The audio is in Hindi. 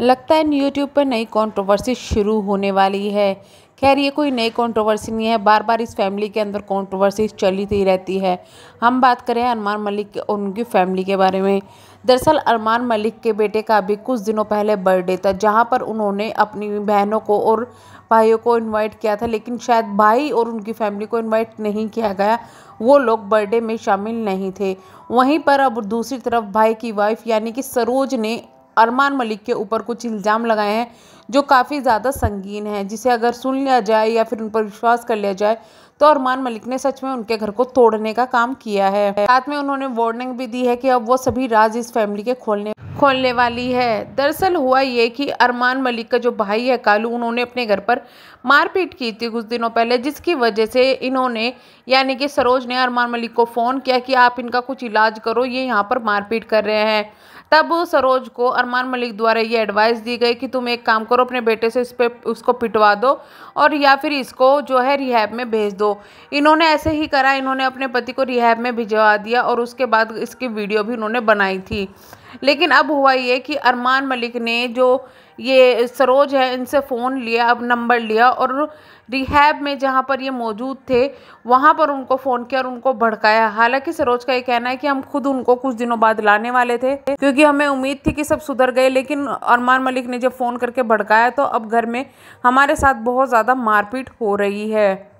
लगता है यूट्यूब पर नई कंट्रोवर्सी शुरू होने वाली है खैर ये कोई नई कंट्रोवर्सी नहीं है बार बार इस फैमिली के अंदर कंट्रोवर्सी चली ही रहती है हम बात करें अरमान मलिक और उनकी फैमिली के बारे में दरअसल अरमान मलिक के बेटे का अभी कुछ दिनों पहले बर्थडे था जहाँ पर उन्होंने अपनी बहनों को और भाइयों को इनवाइट किया था लेकिन शायद भाई और उनकी फैमिली को इनवाइट नहीं किया गया वो लोग बर्थडे में शामिल नहीं थे वहीं पर अब दूसरी तरफ भाई की वाइफ यानी कि सरोज ने अरमान मलिक के ऊपर कुछ इल्ज़ाम लगाए हैं जो काफ़ी ज़्यादा संगीन है जिसे अगर सुन लिया जाए या फिर उन पर विश्वास कर लिया जाए तो अरमान मलिक ने सच में उनके घर को तोड़ने का काम किया है साथ में उन्होंने वार्निंग भी दी है कि अब वो सभी राज इस फैमिली के खोलने खोलने वाली है दरअसल हुआ ये कि अरमान मलिक का जो भाई है कालू उन्होंने अपने घर पर मारपीट की थी कुछ दिनों पहले जिसकी वजह से इन्होंने यानी कि सरोज ने अरमान मलिक को फ़ोन किया कि आप इनका कुछ इलाज करो ये यहाँ पर मारपीट कर रहे हैं तब सरोज को अरमान मलिक द्वारा ये एडवाइस दी गई कि तुम एक काम करो अपने बेटे से इस पर उसको पिटवा दो और या फिर इसको जो है रिहैब में भेज दो इन्होंने ऐसे ही करा इन्होंने अपने पति को रिहैब में भिजवा दिया और उसके बाद इसकी वीडियो भी इन्होंने बनाई थी लेकिन अब हुआ ये कि अरमान मलिक ने जो ये सरोज है इनसे फ़ोन लिया अब नंबर लिया और रिहैब में जहाँ पर ये मौजूद थे वहाँ पर उनको फ़ोन किया और उनको भड़काया हालांकि सरोज का ये कहना है कि हम खुद उनको कुछ दिनों बाद लाने वाले थे क्योंकि हमें उम्मीद थी कि सब सुधर गए लेकिन अरमान मलिक ने जब फ़ोन करके भड़काया तो अब घर में हमारे साथ बहुत ज़्यादा मारपीट हो रही है